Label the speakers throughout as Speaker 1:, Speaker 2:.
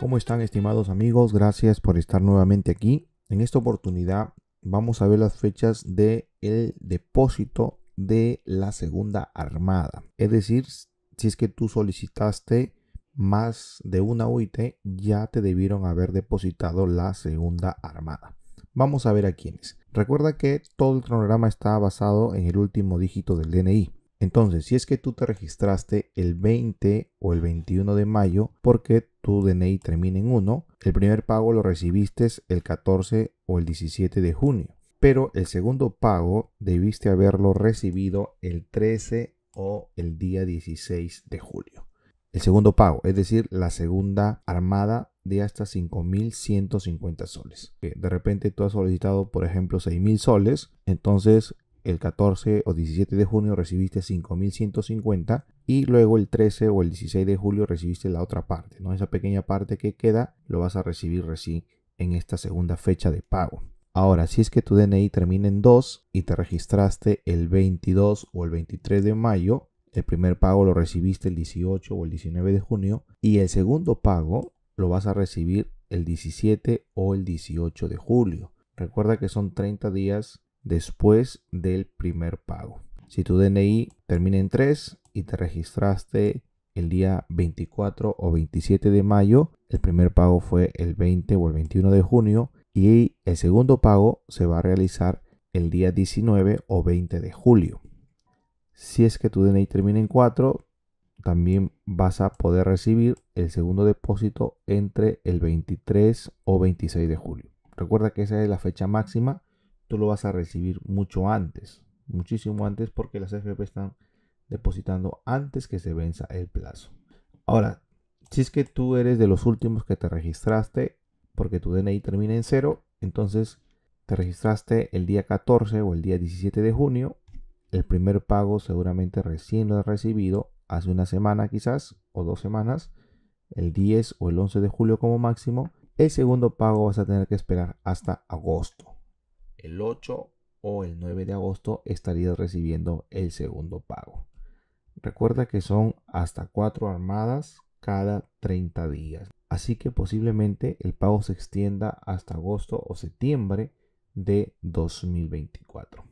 Speaker 1: ¿Cómo están estimados amigos? Gracias por estar nuevamente aquí. En esta oportunidad vamos a ver las fechas del el depósito de la segunda armada. Es decir, si es que tú solicitaste más de una UIT, ya te debieron haber depositado la segunda armada. Vamos a ver a quiénes. Recuerda que todo el cronograma está basado en el último dígito del DNI. Entonces, si es que tú te registraste el 20 o el 21 de mayo porque tu DNI termina en 1, el primer pago lo recibiste el 14 o el 17 de junio, pero el segundo pago debiste haberlo recibido el 13 o el día 16 de julio. El segundo pago, es decir, la segunda armada de hasta 5.150 soles. Eh, de repente tú has solicitado, por ejemplo, 6.000 soles, entonces el 14 o 17 de junio recibiste 5.150 y luego el 13 o el 16 de julio recibiste la otra parte, ¿no? Esa pequeña parte que queda lo vas a recibir recién en esta segunda fecha de pago. Ahora, si es que tu DNI termina en 2 y te registraste el 22 o el 23 de mayo, el primer pago lo recibiste el 18 o el 19 de junio y el segundo pago lo vas a recibir el 17 o el 18 de julio. Recuerda que son 30 días después del primer pago. Si tu DNI termina en 3 y te registraste el día 24 o 27 de mayo, el primer pago fue el 20 o el 21 de junio y el segundo pago se va a realizar el día 19 o 20 de julio. Si es que tu DNI termina en 4, también vas a poder recibir el segundo depósito entre el 23 o 26 de julio. Recuerda que esa es la fecha máxima tú lo vas a recibir mucho antes, muchísimo antes porque las FP están depositando antes que se venza el plazo. Ahora, si es que tú eres de los últimos que te registraste porque tu DNI termina en cero, entonces te registraste el día 14 o el día 17 de junio, el primer pago seguramente recién lo has recibido, hace una semana quizás o dos semanas, el 10 o el 11 de julio como máximo, el segundo pago vas a tener que esperar hasta agosto el 8 o el 9 de agosto estarías recibiendo el segundo pago. Recuerda que son hasta cuatro armadas cada 30 días. Así que posiblemente el pago se extienda hasta agosto o septiembre de 2024.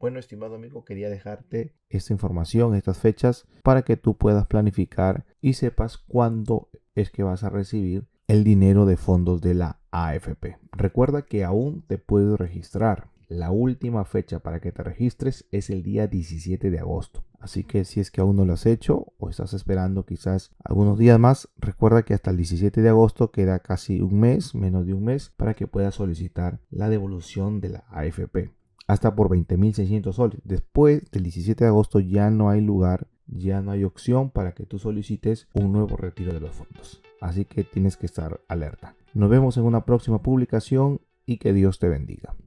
Speaker 1: Bueno, estimado amigo, quería dejarte esta información, estas fechas, para que tú puedas planificar y sepas cuándo es que vas a recibir el dinero de fondos de la AFP. Recuerda que aún te puedes registrar. La última fecha para que te registres es el día 17 de agosto. Así que si es que aún no lo has hecho o estás esperando quizás algunos días más, recuerda que hasta el 17 de agosto queda casi un mes, menos de un mes, para que puedas solicitar la devolución de la AFP. Hasta por 20.600 soles. Después del 17 de agosto ya no hay lugar, ya no hay opción para que tú solicites un nuevo retiro de los fondos así que tienes que estar alerta. Nos vemos en una próxima publicación y que Dios te bendiga.